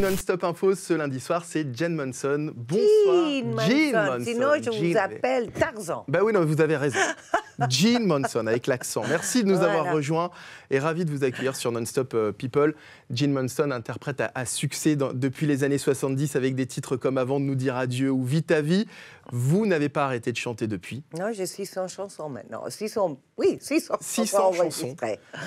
Non-Stop Info ce lundi soir, c'est Jen Monson. Bonsoir. Jean Monson. Sinon, je vous appelle Tarzan. Ben oui, non, vous avez raison. Jean Monson, avec l'accent. Merci de nous avoir rejoints et ravi de vous accueillir sur Non-Stop euh, People. Jean Monson, interprète à, succès depuis les années 70 avec des titres comme Avant de nous dire adieu ou Vite à vie. Vous n'avez pas arrêté de chanter depuis Non, j'ai 600 chansons maintenant. 600, oui, 600 chansons.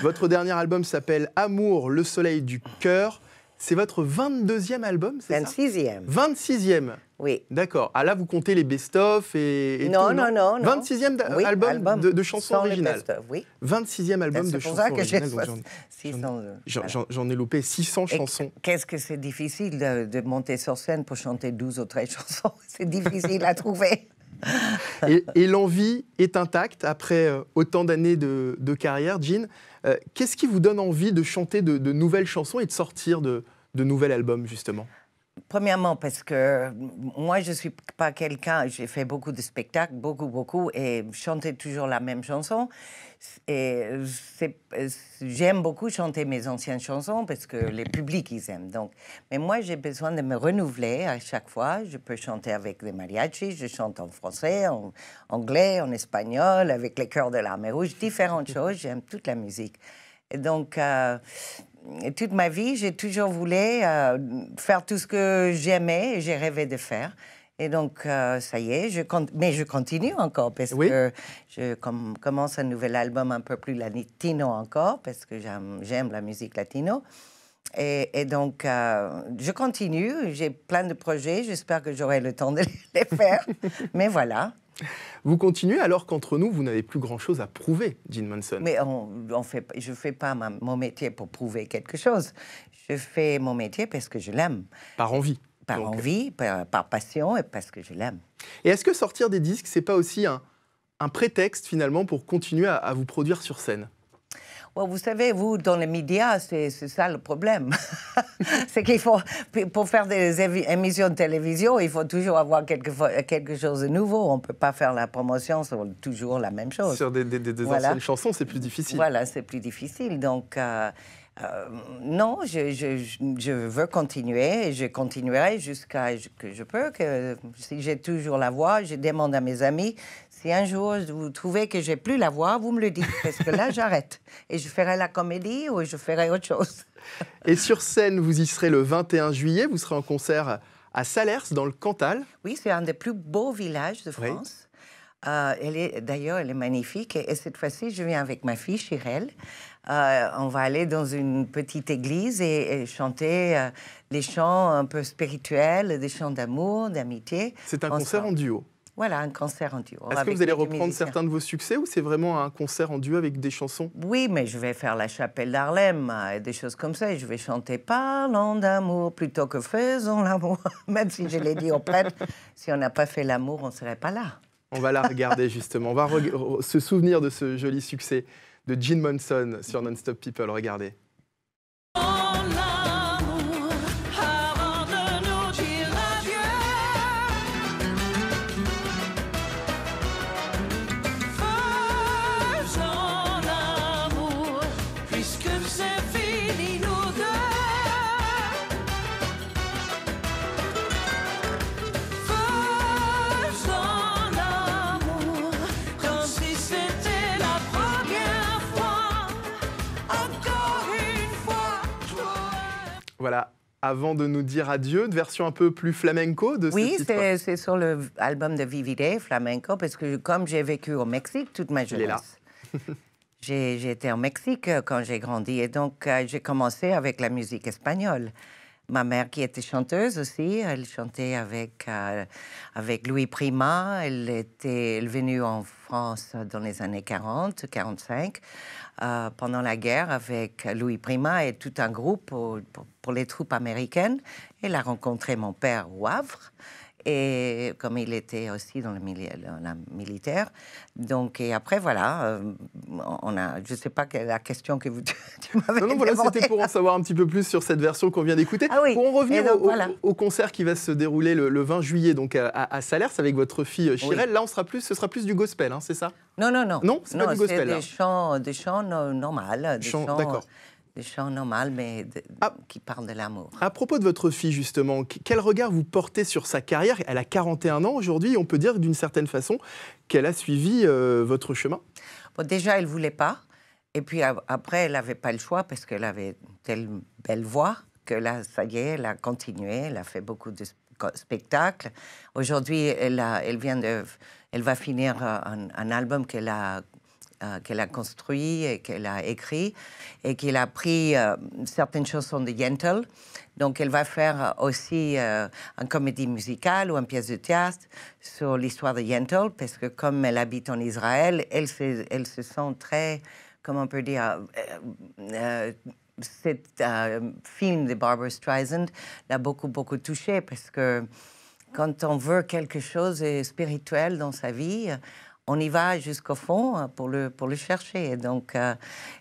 Votre dernier album s'appelle Amour, le soleil du cœur. C'est votre 22e album, c'est ça 26e. 26e. Oui. D'accord. Ah là, vous comptez les best-of et, non, tout, non, non, 26e album, de, de chansons originales. Oui. 26e album de chansons originales. C'est ça que j'ai 600... J'en ai, loupé 600 chansons. Qu'est-ce que c'est difficile de, monter sur scène pour chanter 12 ou 13 chansons C'est difficile à trouver. et, l'envie est intacte après euh, autant d'années de, carrière, Jean. Euh, qu'est-ce qui vous donne envie de chanter de, nouvelles chansons et de sortir de, de albums, justement Premièrement, parce que moi, je ne suis pas quelqu'un, j'ai fait beaucoup de spectacles, beaucoup, beaucoup, et chanter toujours la même chanson. Et j'aime beaucoup chanter mes anciennes chansons parce que les publics, ils aiment. Donc. Mais moi, j'ai besoin de me renouveler à chaque fois. Je peux chanter avec des mariachis, je chante en français, en anglais, en espagnol, avec les chœurs de l'armée rouge, différentes choses. J'aime toute la musique. Et donc, euh, toute ma vie, j'ai toujours voulu euh, faire tout ce que j'aimais et j'ai rêvé de faire. Et donc, euh, ça y est, mais je continue encore parce que je commence un nouvel album un peu plus latino encore parce que j'aime la musique latino. Et, donc, euh, je continue. J'ai plein de projets. J'espère que j'aurai le temps de les faire. Mais voilà. Vous continuez alors qu'entre nous, vous n'avez plus grand-chose à prouver, Jean Manson. Mais on, fait, je ne fais pas mon métier pour prouver quelque chose. Je fais mon métier parce que je l'aime. Par envie. Par euh, envie, par, passion et parce que je l'aime. Et est-ce que sortir des disques, c'est pas aussi un, prétexte finalement pour continuer à vous produire sur scène vous savez, vous, dans les médias, c'est ça le problème. c'est qu'il faut, pour faire des émissions de télévision, il faut toujours avoir quelque, quelque chose de nouveau. On ne peut pas faire la promotion sur toujours la même chose. Sur des, anciennes chansons, c'est plus difficile. Voilà, c'est plus difficile. Donc. Euh, euh, non, je, veux continuer et je continuerai jusqu'à ce que je peux. si j'ai toujours la voix, je demande à mes amis si un jour vous trouvez que j'ai plus la voix, vous me le dites parce que là j'arrête et je ferai la comédie ou je ferai autre chose. Et sur scène, vous y serez le 21 juillet. Vous serez en concert à Salers dans le Cantal. Oui, c'est un des plus beaux villages de France. Euh, est, d'ailleurs, elle est magnifique. Et, cette fois-ci, je viens avec ma fille, Chirelle. Euh, on va aller dans une petite église et, chanter euh, des chants un peu spirituels, des chants d'amour, d'amitié. C'est un concert en duo. Voilà, un concert en duo. Est-ce que vous allez reprendre certains de vos succès ou c'est vraiment un concert en duo avec des chansons Oui, mais je vais faire la chapelle d'Harlem et des choses comme ça. Et je vais chanter Parlons d'amour plutôt que faisons l'amour. Même si je l'ai dit au prêtre, si on n'a pas fait l'amour, on ne serait pas là. On va la regarder justement. On va se souvenir de ce joli succès de Gene Monson sur Non-Stop People. Regardez. voilà, avant de nous dire adieu, une version un peu plus flamenco de ce oui, Oui, c'est sur l'album de Vivide, flamenco, parce que comme j'ai vécu au Mexique toute ma jeunesse, j'étais été au Mexique euh, quand j'ai grandi, et donc euh, j'ai commencé avec la musique espagnole ma mère qui était chanteuse aussi, elle chantait avec, euh, avec Louis Prima. Elle était venue en France dans les années 40, 45, euh, pendant la guerre avec Louis Prima et tout un groupe pour, pour les troupes américaines. Elle a rencontré mon père au Havre et comme il était aussi dans le militaire. Donc, et après, voilà, euh, on a, je ne sais pas quelle la question que vous m'avez Non, non, voilà, c'était pour en savoir un petit peu plus sur cette version qu'on vient d'écouter. Ah oui. Pour en revenir au, concert qui va se dérouler le, 20 juillet donc à, Salers avec votre fille Chirelle, là, on sera plus, ce sera plus du gospel, hein, c'est ça Non, non, non. Non, c'est pas du gospel. Des chants, des chants normaux, des chants, chants des chants normaux, mais ah. qui parlent de l'amour. À propos de votre fille, justement, quel regard vous portez sur sa carrière Elle a 41 ans aujourd'hui, on peut dire d'une certaine façon qu'elle a suivi euh, votre chemin Déjà, elle ne voulait pas. Et puis après, elle n'avait pas le choix parce qu'elle avait telle belle voix que là, ça y est, elle a continué, elle a fait beaucoup de spectacles. Aujourd'hui, elle, vient de, elle va finir euh, un album qu'elle a euh, qu'elle a construit et qu'elle a écrit et qu'il a pris euh, certaines chansons de Yentl. Donc elle va faire aussi euh, une comédie musicale ou une pièce de théâtre sur l'histoire de Yentl parce que comme elle habite en Israël, elle se, sent très, comment on peut dire, cet film de Barbara Streisand l'a beaucoup, beaucoup touchée, parce que quand on veut quelque chose de spirituel dans sa vie, on y va jusqu'au fond euh, pour le, pour le chercher. donc, euh,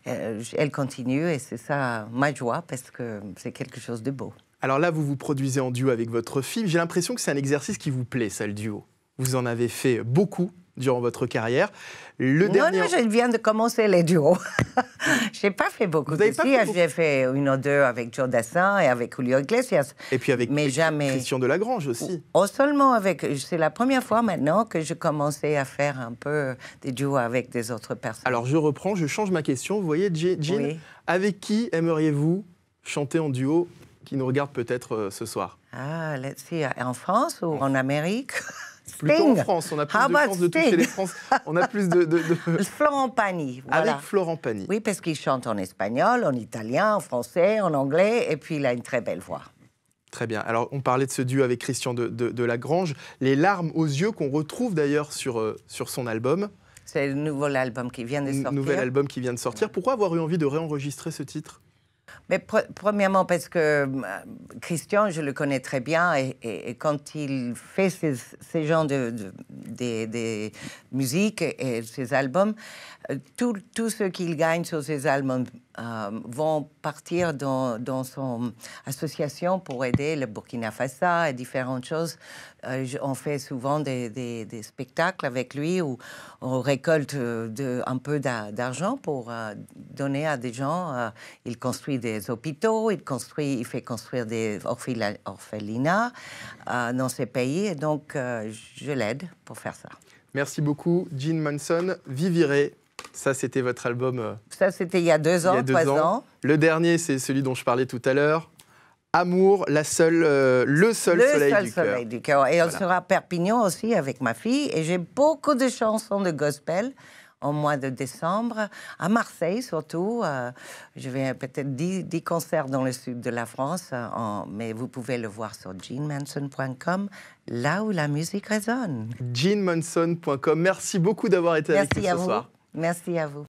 euh, elle continue et c'est ça ma joie parce que c'est quelque chose de beau. Alors là, vous vous produisez en duo avec votre fille. J'ai l'impression que c'est un exercice qui vous plaît, ça, le duo. Vous en avez fait beaucoup durant votre carrière. Le non, dernier... non, je viens de commencer les duos. j'ai pas fait beaucoup. de hein, J'ai fait une ou deux avec Joe Dassin et avec Julio Iglesias. Et puis avec Christian jamais... Christian Delagrange aussi. Oh, oh, seulement avec. C'est la première fois maintenant que je commençais à faire un peu des duos avec des autres personnes. Alors je reprends, je change ma question. Vous voyez, Jean, avec qui aimeriez-vous chanter en duo qui nous regarde peut-être euh, ce soir Ah, let's see, en France ou en Amérique en France, on a plus de de toucher les France. On a plus de... Florent Pagny, Avec Florent Pagny. Oui, parce qu'il chante en espagnol, en italien, en français, en anglais, et puis il a une très belle voix. Très bien. Alors, on parlait de ce duo avec Christian de, de Lagrange. Les larmes aux yeux qu'on retrouve d'ailleurs sur, euh, sur son album. C'est le nouvel album qui vient de sortir. Nouvel album qui vient de sortir. Pourquoi avoir eu envie de réenregistrer ce titre mais premièrement, parce que euh, Christian, je le connais très bien, et, quand il fait ces, ces genres de, musique et, ses albums, euh, tout, tout ce qu'il gagne sur ses albums euh, vont partir dans, son association pour aider le Burkina Faso et différentes choses. Euh, on fait souvent des, spectacles avec lui où on récolte euh, de, un peu d'argent pour donner à des gens. il construit des hôpitaux, il, construit, il fait construire des orphelinats dans ces pays. Et donc, je l'aide pour faire ça. Merci beaucoup, Jean Manson, Viviré, ça, c'était votre album. Euh, Ça, c'était il y a deux ans, trois ans. Le dernier, c'est celui dont je parlais tout à l'heure. Amour, la seule, euh, le seul soleil, du, cœur. Et on sera à Perpignan aussi avec ma fille. Et j'ai beaucoup de chansons de gospel en mois de décembre, à Marseille surtout. Euh, je vais peut-être 10, concerts dans le sud de la France, en, mais vous pouvez le voir sur jeanmanson.com, là où la musique résonne. jeanmanson.com, merci beaucoup d'avoir été avec nous ce vous. soir. Merci à vous.